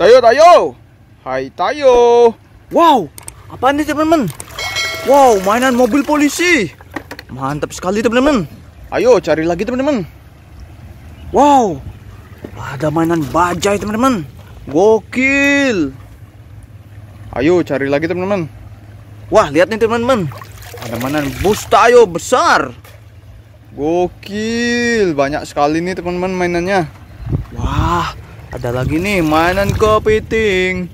Tayo, tayo. Hai, tayo. Wow, apa ini teman-teman? Wow, mainan mobil polisi. Mantap sekali teman-teman. Ayo cari lagi teman-teman. Wow, ada mainan bajai teman-teman. Gokil. Ayo cari lagi teman-teman. Wah, lihat nih teman-teman. Ada mainan bus tayo besar. Gokil, banyak sekali nih teman-teman mainannya. Wah, ada lagi nih mainan kepiting.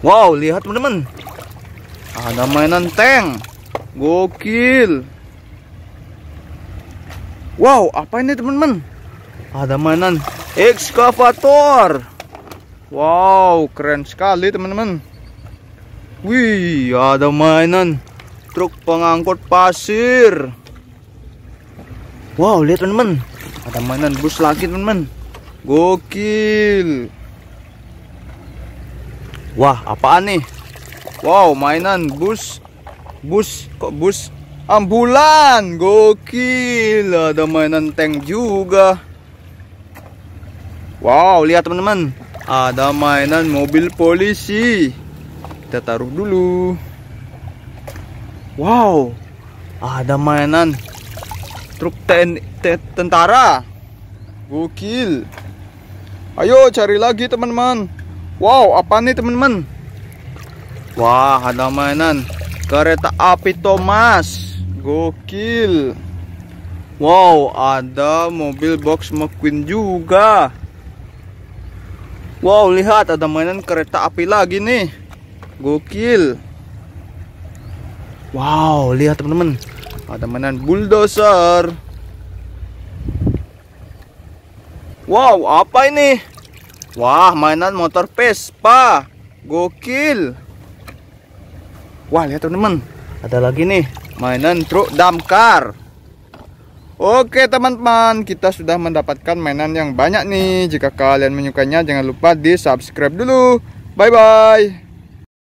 Wow, lihat teman-teman. Ada mainan tank. Gokil. Wow, apa ini teman-teman? Ada mainan ekskavator. Wow, keren sekali teman-teman. Wih, ada mainan truk pengangkut pasir. Wow, lihat teman-teman. Ada mainan bus lagi teman-teman. Gokil. Wah, apaan nih? Wow, mainan bus bus kok bus ambulan. Gokil, ada mainan tank juga. Wow, lihat teman-teman. Ada mainan mobil polisi. Kita taruh dulu. Wow. Ada mainan truk ten, ten, tentara. Gokil. Ayo cari lagi teman-teman. Wow, apa nih teman-teman? Wah, ada mainan kereta api Thomas. Gokil. Wow, ada mobil box McQueen juga. Wow, lihat ada mainan kereta api lagi nih. Gokil. Wow, lihat teman-teman. Ada mainan bulldozer. Wow, apa ini? Wah, mainan motor Vespa. Gokil. Wah, lihat teman-teman. Ada lagi nih, mainan truk damkar. Oke teman-teman, kita sudah mendapatkan mainan yang banyak nih. Jika kalian menyukainya, jangan lupa di subscribe dulu. Bye-bye.